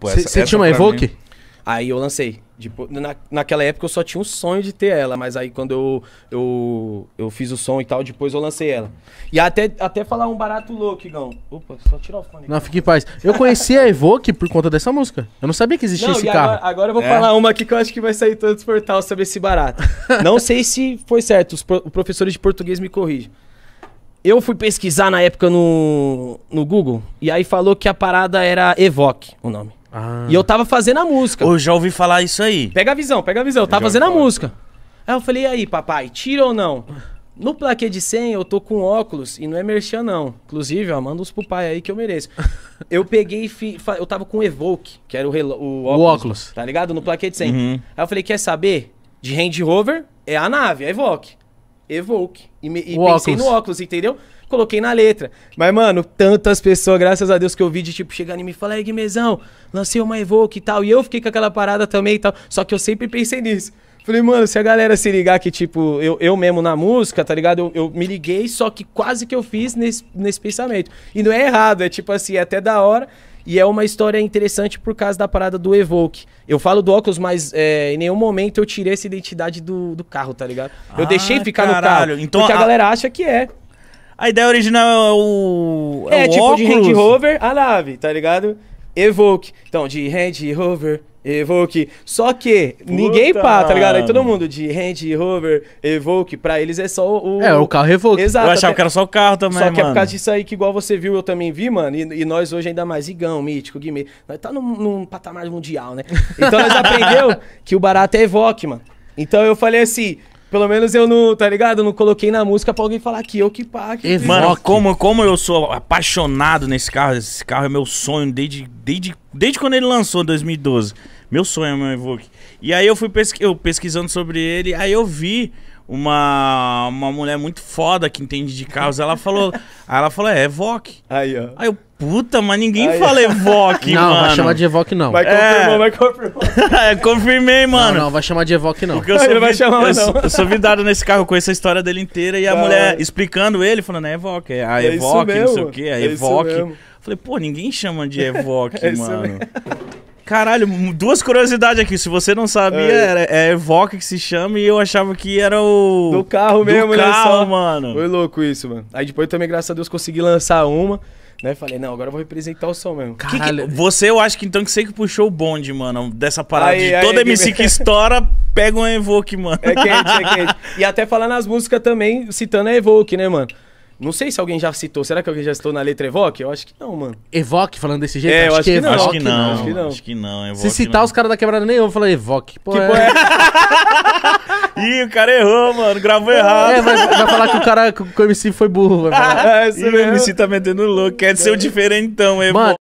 Você tinha uma Evoque? Aí eu lancei. Tipo, na, naquela época eu só tinha um sonho de ter ela, mas aí quando eu, eu, eu fiz o som e tal, depois eu lancei ela. E até, até falar um barato louco, Igão. Opa, só tirar o fone. Não, fique em paz. Eu conheci a Evoque por conta dessa música. Eu não sabia que existia não, esse carro. Agora, agora eu vou é. falar uma aqui que eu acho que vai sair todos os portais sobre esse barato. não sei se foi certo, os, pro, os professores de português me corrigem. Eu fui pesquisar na época no, no Google e aí falou que a parada era Evoque, o nome. Ah. E eu tava fazendo a música. Eu já ouvi falar isso aí. Pega a visão, pega a visão. Eu tava eu fazendo a música. Aí eu falei, e aí, papai, tira ou não? No plaquê de 100, eu tô com óculos e não é merchan, não. Inclusive, ó, manda uns pro pai aí que eu mereço. Eu peguei e fi, eu tava com o Evoque, que era o, relo, o, óculos, o óculos. Tá ligado? No plaquê de 100. Uhum. Aí eu falei, quer saber? De Range Rover é a nave, a é Evoque. Evoke. E, me, e pensei óculos. no óculos, entendeu? Coloquei na letra. Mas, mano, tantas pessoas, graças a Deus, que eu vi de tipo chegando e me falar, Guimezão, lancei uma Evoke e tal. E eu fiquei com aquela parada também e tal. Só que eu sempre pensei nisso. Falei, mano, se a galera se ligar que, tipo, eu, eu mesmo na música, tá ligado? Eu, eu me liguei, só que quase que eu fiz nesse, nesse pensamento. E não é errado, é tipo assim, é até da hora. E é uma história interessante por causa da parada do Evoque. Eu falo do óculos, mas é, em nenhum momento eu tirei essa identidade do, do carro, tá ligado? Eu ah, deixei ficar caralho. no carro. Então, porque a... a galera acha que é. A ideia original é o. É, é o tipo óculos. de Range Rover, a nave, tá ligado? Evoke. Então, de Hand Rover, Evoke. Só que Puta. ninguém pá, tá ligado? Aí todo mundo de Hand Rover, Evoke, pra eles é só o. É, o carro Evoke. Exato. Eu achava até... que era só o carro também, Só que mano. é por causa disso aí que, igual você viu, eu também vi, mano. E, e nós hoje ainda mais, Igão, Mítico, Guimê. Nós tá num, num patamar mundial, né? Então nós aprendeu que o barato é Evoque, mano. Então eu falei assim, pelo menos eu não, tá ligado? não coloquei na música pra alguém falar que eu que pá. Mano, como, como eu sou apaixonado nesse carro. Esse carro é meu sonho desde, desde, desde quando ele lançou, em 2012. Meu sonho é meu Evoque. E aí eu fui pesqu eu pesquisando sobre ele, aí eu vi uma, uma mulher muito foda que entende de carros. Ela falou, ela falou, é Evoque. Aí, ó. Aí eu, Puta, mas ninguém Aí. fala Evoque, não, mano. Não, vai chamar de Evoque não. Vai confirmar, é. vai confirmar. É, confirmei, mano. Não, não, vai chamar de Evoque não. Porque eu sou, ele vai chamar, eu, não. eu sou vidado nesse carro, com essa história dele inteira e a mulher explicando ele, falando, é Evoque, é a ah, é Evoque, não sei o que, é, é Evoque. Falei, pô, ninguém chama de Evoque, é mano. Caralho, duas curiosidades aqui. Se você não sabia, é, é Evoque que se chama e eu achava que era o. Do carro mesmo, Do carro, né? mano. Foi louco isso, mano. Aí depois também, graças a Deus, consegui lançar uma. Né? Falei, não, agora eu vou representar o som mesmo. Caralho, que... você eu acho que então que você que puxou o bonde, mano, dessa parada aí, de aí, toda aí, MC que, que estoura, pega um Evoque, mano. É quente, é quente. E até falar nas músicas também, citando a Evoque, né, mano? Não sei se alguém já citou. Será que alguém já citou na letra Evoque? Eu acho que não, mano. Evoque falando desse jeito? É, eu acho, acho que, que não. Acho que não. Acho que não. Acho que não. Evoque, Se citar não. os caras da quebrada nem eu vou falar Evoque. Pô, que é. é Ih, o cara errou, mano. Gravou errado. É, vai, vai falar que o cara, com o MC foi burro. Vai falar. Ah, Ih, é o MC tá metendo louco. Quer ser o é. diferentão, hein, é mano.